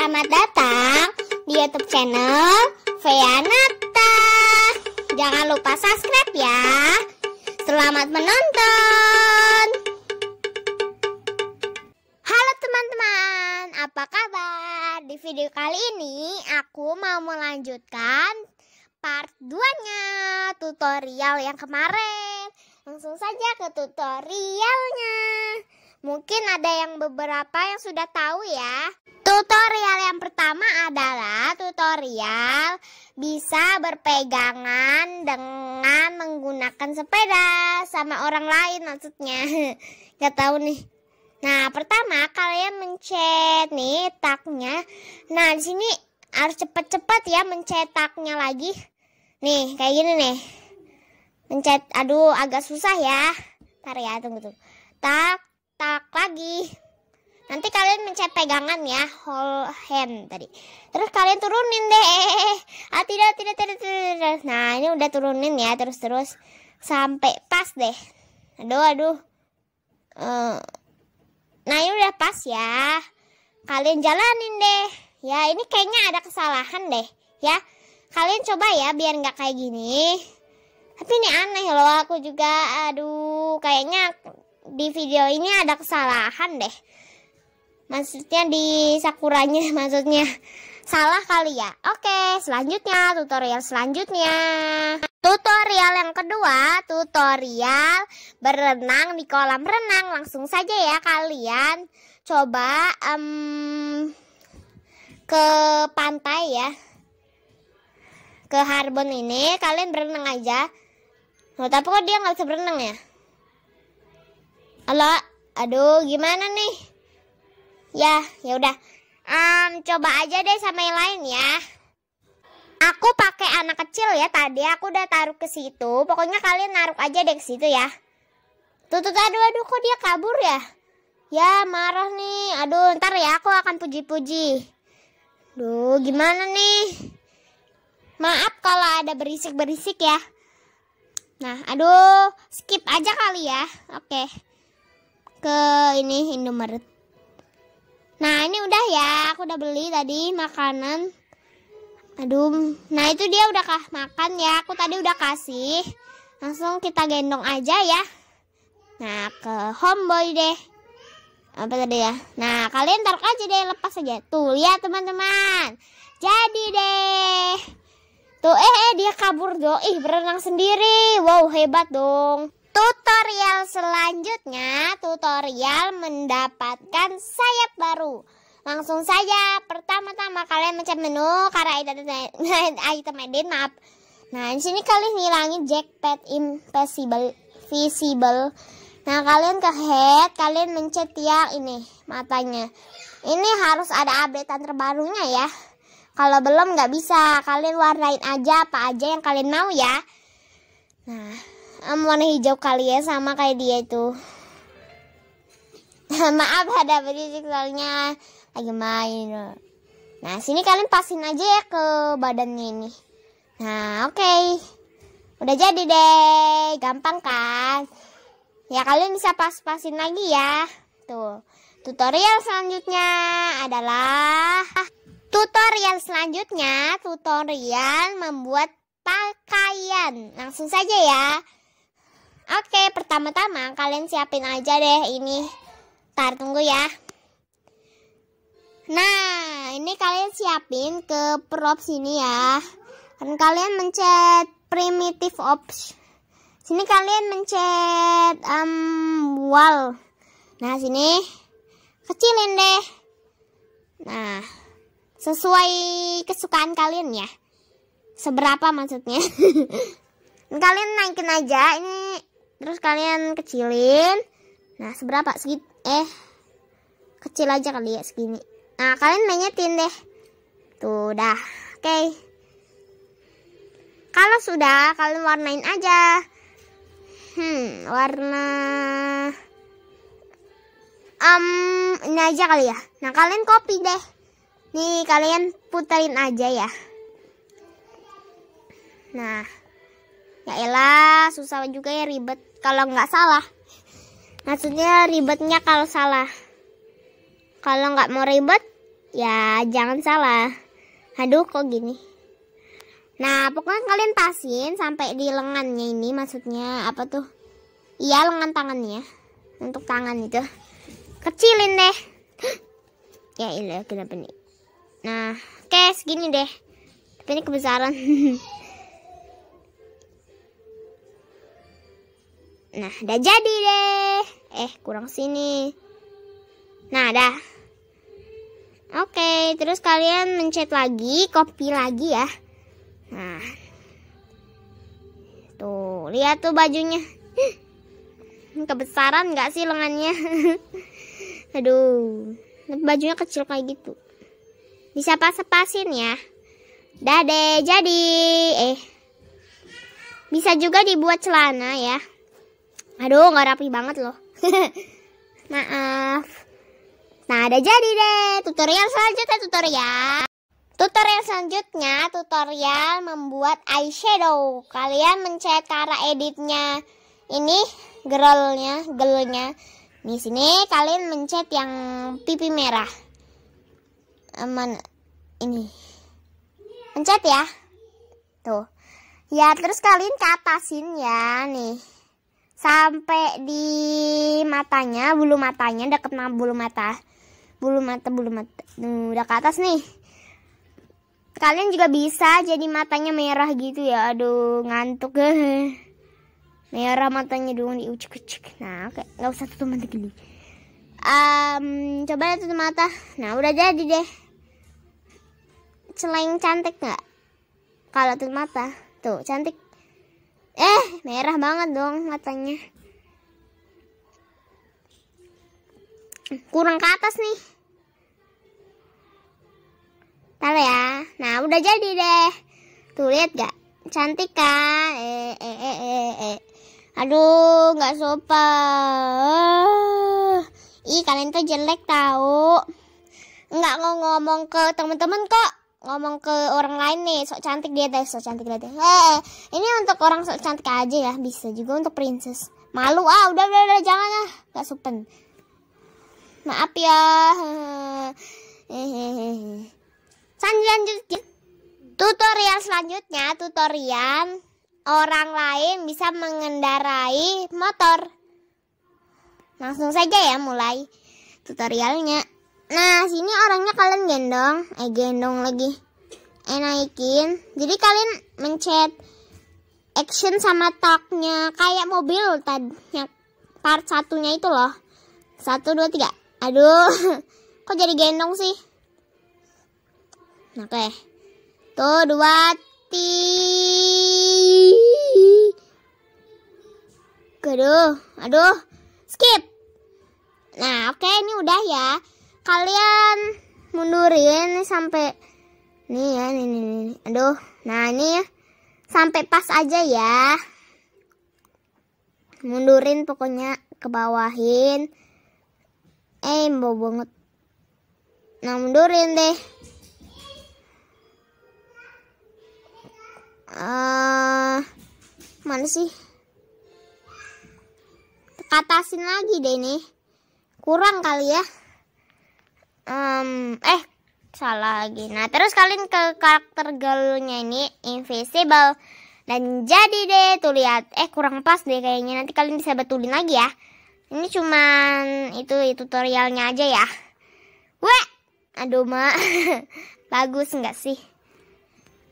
Selamat datang di YouTube channel Veanata. Jangan lupa subscribe ya. Selamat menonton. Halo teman-teman, apa kabar? Di video kali ini aku mau melanjutkan part 2-nya tutorial yang kemarin. Langsung saja ke tutorialnya. Mungkin ada yang beberapa yang sudah tahu ya. Tutorial yang pertama adalah tutorial bisa berpegangan dengan menggunakan sepeda sama orang lain maksudnya. Gak tahu nih. Nah, pertama kalian mencet nih taknya. Nah, di sini harus cepat-cepat ya mencetaknya lagi. Nih, kayak gini nih. Mencet, aduh agak susah ya. Ntar ya, tunggu tunggu. Tak, tak lagi nanti kalian mencet pegangan ya hold hand tadi terus kalian turunin deh ah tidak tidak tidak tidak tidak. nah ini udah turunin ya terus terus sampai pas deh aduh aduh eh, nah ini udah pas ya kalian jalanin deh ya ini kayaknya ada kesalahan deh ya kalian coba ya biar nggak kayak gini tapi ini aneh loh aku juga aduh kayaknya di video ini ada kesalahan deh. Maksudnya di sakuranya maksudnya salah kali ya. Oke, selanjutnya tutorial selanjutnya. Tutorial yang kedua, tutorial berenang di kolam renang. Langsung saja ya kalian coba um, ke pantai ya. Ke Harbon ini kalian berenang aja. Oh, tapi kok dia nggak bisa berenang ya? Halo, aduh gimana nih? Ya, ya udah. Um, coba aja deh sama yang lain ya. Aku pakai anak kecil ya tadi aku udah taruh ke situ. Pokoknya kalian naruh aja deh ke situ ya. Tuh tuh aduh aduh kok dia kabur ya? Ya marah nih. Aduh ntar ya aku akan puji-puji. Duh gimana nih? Maaf kalau ada berisik-berisik ya. Nah, aduh, skip aja kali ya. Oke. Okay ke ini Indomaret. Nah, ini udah ya, aku udah beli tadi makanan. Aduh, nah itu dia udah kah makan ya. Aku tadi udah kasih. Langsung kita gendong aja ya. Nah, ke homeboy deh. Apa tadi ya? Nah, kalian taruh aja deh, lepas aja. Tuh, lihat teman-teman. Jadi deh. Tuh, eh, eh dia kabur dong. Ih berenang sendiri. Wow, hebat dong. Tutorial selanjutnya tutorial mendapatkan sayap baru. Langsung saja, pertama-tama kalian mencet menu karena item edit, maaf. Nah, di sini kalian hilangin Jackpot invisible visible. Nah, kalian ke head, kalian mencet yang ini matanya. Ini harus ada updatean terbarunya ya. Kalau belum nggak bisa, kalian warnain aja apa aja yang kalian mau ya. Nah, um, warna hijau kalian ya sama kayak dia itu. maaf ada berisik soalnya lagi main nah sini kalian pasin aja ya ke badannya ini nah oke okay. udah jadi deh gampang kan ya kalian bisa pas-pasin lagi ya tuh tutorial selanjutnya adalah tutorial selanjutnya tutorial membuat pakaian langsung saja ya Oke, pertama-tama kalian siapin aja deh ini Ntar tunggu ya. Nah, ini kalian siapin ke prop sini ya. Dan kalian mencet primitive ops. Sini kalian mencet um, wall. Nah, sini kecilin deh. Nah, sesuai kesukaan kalian ya. Seberapa maksudnya? Kan kalian naikin aja ini terus kalian kecilin. Nah, seberapa? segitu? eh kecil aja kali ya segini nah kalian menyetin deh tuh udah oke okay. kalau sudah kalian warnain aja hmm warna um ini aja kali ya nah kalian copy deh nih kalian puterin aja ya nah ya elah susah juga ya ribet kalau nggak salah maksudnya ribetnya kalau salah kalau nggak mau ribet ya jangan salah aduh kok gini nah pokoknya kalian pasin sampai di lengannya ini maksudnya apa tuh iya lengan tangannya untuk tangan itu kecilin deh ya ilah kenapa nih nah oke segini deh tapi ini kebesaran Nah, udah jadi deh. Eh, kurang sini. Nah, dah. Oke, okay, terus kalian mencet lagi, copy lagi ya. Nah. Tuh, lihat tuh bajunya. Kebesaran gak sih lengannya? Aduh, bajunya kecil kayak gitu. Bisa pas-pasin ya. deh jadi. Eh. Bisa juga dibuat celana ya. Aduh, nggak rapi banget loh. Maaf. Nah, ada jadi deh. Tutorial selanjutnya tutorial. Tutorial selanjutnya tutorial membuat eyeshadow. Kalian mencet cara editnya. Ini gerolnya, gelnya. Di sini kalian mencet yang pipi merah. aman Ini. mencet ya. Tuh. Ya, terus kalian ke atasin ya nih sampai di matanya bulu matanya kena bulu mata bulu mata bulu mata udah ke atas nih kalian juga bisa jadi matanya merah gitu ya aduh ngantuk merah matanya doang diucek-ucek nah oke nggak usah tutup mata gini um, coba tutup mata nah udah jadi deh celeng cantik nggak kalau tutup mata tuh cantik Eh, merah banget dong matanya. Kurang ke atas nih. Taruh ya. Nah, udah jadi deh. Tuh, lihat gak? Cantik kan? Eh, eh, eh, eh, eh. Aduh, nggak sopan. Ih, kalian tuh jelek tahu. Nggak ngomong ke teman-teman kok ngomong ke orang lain nih sok cantik dia deh sok cantik dia deh hey, eh, ini untuk orang sok cantik aja ya bisa juga untuk princess malu ah udah udah, udah jangan ah nggak supen maaf ya lanjut lanjut tutorial selanjutnya tutorial orang lain bisa mengendarai motor langsung saja ya mulai tutorialnya nah sini orangnya kalian gendong eh gendong lagi eh naikin jadi kalian mencet action sama talknya kayak mobil tadinya part satunya itu loh satu dua tiga aduh kok jadi gendong sih nah, oke okay. tuh dua ti aduh aduh skip nah oke okay, ini udah ya kalian mundurin sampai nih ya nih, nih, nih. aduh nah ini ya sampai pas aja ya mundurin pokoknya ke bawahin eh mau banget nah mundurin deh uh, mana sih katasin lagi deh nih kurang kali ya um, eh salah lagi nah terus kalian ke karakter galunya ini invisible dan jadi deh tuh lihat eh kurang pas deh kayaknya nanti kalian bisa betulin lagi ya ini cuman itu tutorialnya aja ya weh aduh mak bagus nggak sih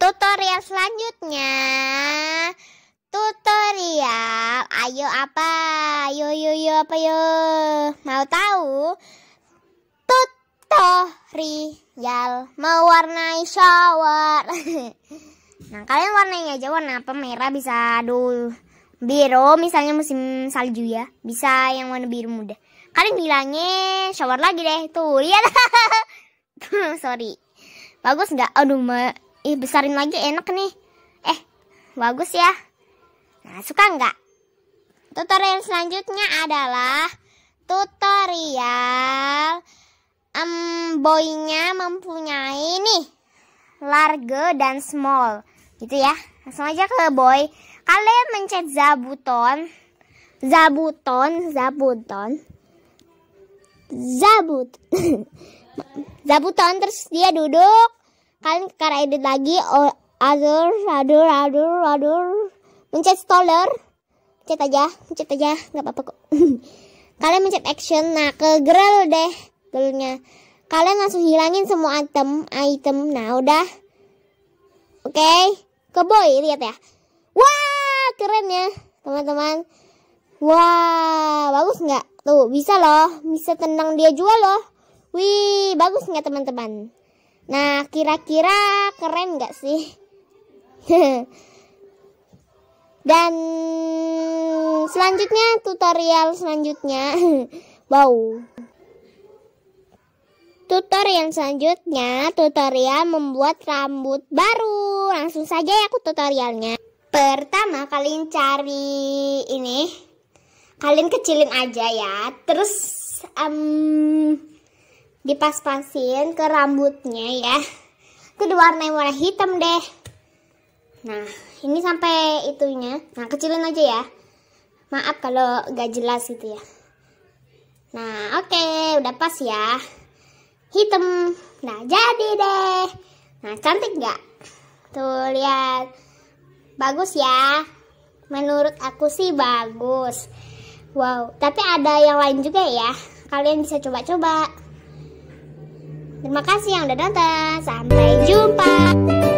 tutorial selanjutnya tutorial ayo apa yo yo yo apa yo mau tahu Rial mewarnai shower. nah, kalian warnanya aja warna apa? Merah bisa aduh biru misalnya musim salju ya. Bisa yang warna biru muda. Kalian bilangnya shower lagi deh. Tuh, iya. lihat. Sorry. Bagus nggak? Aduh, ma ih besarin lagi enak nih. Eh, bagus ya. Nah, suka nggak? Tutorial selanjutnya adalah tutorial um, boynya mempunyai nih large dan small gitu ya langsung aja ke boy kalian mencet zabuton zabuton zabuton zabut zabuton terus dia duduk kalian ke kara edit lagi oh, adur adur adur adur mencet stoller mencet aja mencet aja nggak apa-apa kok kalian mencet action nah ke girl deh sebetulnya. Kalian langsung hilangin semua item, item. Nah, udah. Oke. Okay. Ke boy, lihat ya. Wah, keren ya, teman-teman. Wah, bagus nggak? Tuh, bisa loh. Bisa tenang dia jual loh. Wih, bagus nggak teman-teman? Nah, kira-kira keren nggak sih? Dan selanjutnya tutorial selanjutnya. wow tutorial selanjutnya tutorial membuat rambut baru. Langsung saja ya aku tutorialnya. Pertama kalian cari ini. Kalian kecilin aja ya. Terus um, dipas-pasin ke rambutnya ya. kedua warna yang warna hitam deh. Nah, ini sampai itunya. Nah, kecilin aja ya. Maaf kalau gak jelas gitu ya. Nah, oke, okay, udah pas ya hitam nah jadi deh nah cantik nggak tuh lihat bagus ya menurut aku sih bagus wow tapi ada yang lain juga ya kalian bisa coba-coba terima kasih yang udah nonton sampai jumpa